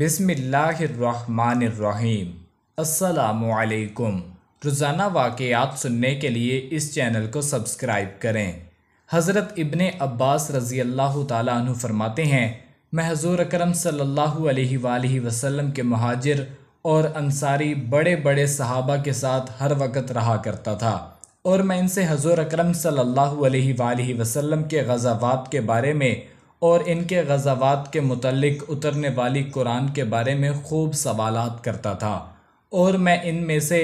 बिसमीम् रोज़ाना वाक़ात सुनने के लिए इस चैनल को सब्सक्राइब करें हज़रत इबन अब्बास रज़ी अल्लाह तु फरमाते हैं मैं हजूर अकरम सल्लल्लाहु अलैहि वसल्लम के महाजिर और अंसारी बड़े बड़े सहाबा के साथ हर वक्त रहा करता था और मैं इनसे हजूर अकरम सल्लल्लाहु अलैहि वसल्लम के गज़ावात के बारे में और इनके गज़ावात के मतलब उतरने वाली कुरान के बारे में खूब सवाल करता था और मैं इन में से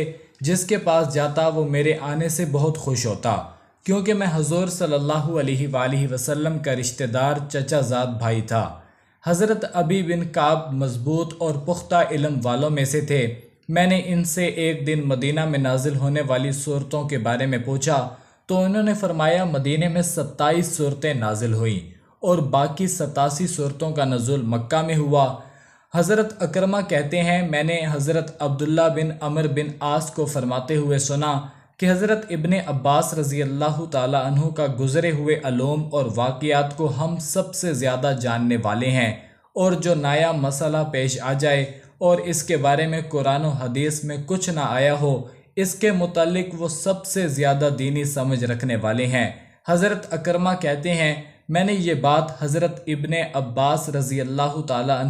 जिसके पास जाता वो मेरे आने से बहुत खुश होता क्योंकि मैं हजूर सल्लल्लाहु अलैहि वसल्लम का रिश्तेदार चचाजाद भाई था हज़रत अबी बिन काब मजबूत और पुख्ता इलम वालों में से थे मैंने इनसे एक दिन मदीना में नाजिल होने वाली सूरतों के बारे में पूछा तो उन्होंने फरमाया मदीने में सत्ताईस सूरतें नाजिल हुईं और बाकी सतासी सूरतों का नज़ुल मक्का में हुआ हज़रत अकरमा कहते हैं मैंने हज़रत अब्दुल्ला बिन अमर बिन आस को फरमाते हुए सुना कि हज़रत इबन अब्बास रज़ी अल्लाह तु का गुज़रे हुए अलोम और वाक़ात को हम सबसे ज़्यादा जानने वाले हैं और जो नया मसला पेश आ जाए और इसके बारे में कुरान हदीस में कुछ ना आया हो इसके मतलब वो सबसे ज़्यादा दीनी समझ रखने वाले हैं हज़रत अकरमा कहते हैं मैंने ये बात हज़रत इबन अब्बास रज़ी अल्लाह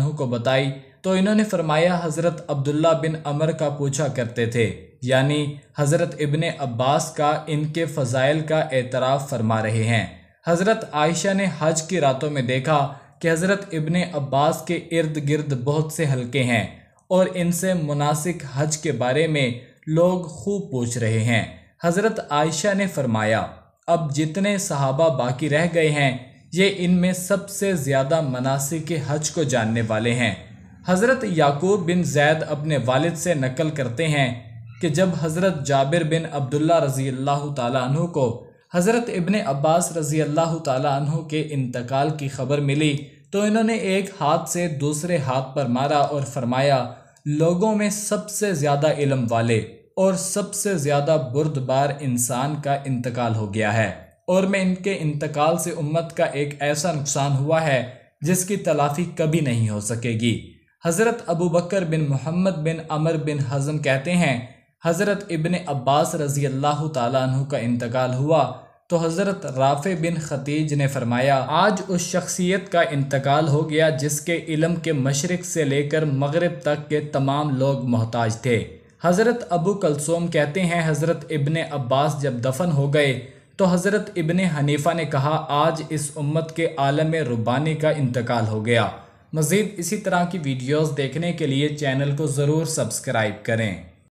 तु को बताई तो इन्होंने फरमाया हज़रत अब्दुल्ला बिन अमर का पूछा करते थे यानी हज़रत इबन अब्बास का इनके फ़ज़ाइल का एतराफ़ फरमा रहे हैं हज़रत आयशा ने हज की रातों में देखा कि हज़रत इबन अब्बास के इर्द गिर्द बहुत से हल्के हैं और इनसे मुनासिक हज के बारे में लोग खूब पूछ रहे हैं हज़रत आयशा ने फरमाया अब जितने सहाबा बाकी रह गए हैं ये इनमें सबसे ज़्यादा के हज को जानने वाले हैं हज़रत याकूब बिन जैद अपने वालिद से नकल करते हैं कि जब हज़रत जाबिर बिन अब्दुल्ला रज़ी अल्लाह तु को हज़रत इबन अब्बास रज़ी अल्लाह तु के इंतकाल की खबर मिली तो इन्होंने एक हाथ से दूसरे हाथ पर मारा और फरमाया लोगों में सबसे ज़्यादा इलम वाले और सबसे ज़्यादा बुरदबार इंसान का इंतकाल हो गया है और मैं इनके इंतकाल से उम्मत का एक ऐसा नुकसान हुआ है जिसकी तलाफी कभी नहीं हो सकेगी हज़रत अबू बकर बिन मोहम्मद बिन अमर बिन हज़म कहते हैं हज़रत इबन अब्बास रज़ी अल्लाह तु का इंतकाल हुआ तो हज़रत राफ़े बिन खतीज ने फरमाया आज उस शख्सियत का इंतकाल हो गया जिसके इलम के मशरक़ से लेकर मगरब तक के तमाम लोग मोहताज थे हज़रत अबू कलसोम कहते हैं हज़रत इबन अब्बास जब दफन हो गए तो हज़रत इबन हनीफा ने कहा आज इस उम्मत के आलम रुबानी का इंतकाल हो गया मज़ीद इसी तरह की वीडियोस देखने के लिए चैनल को ज़रूर सब्सक्राइब करें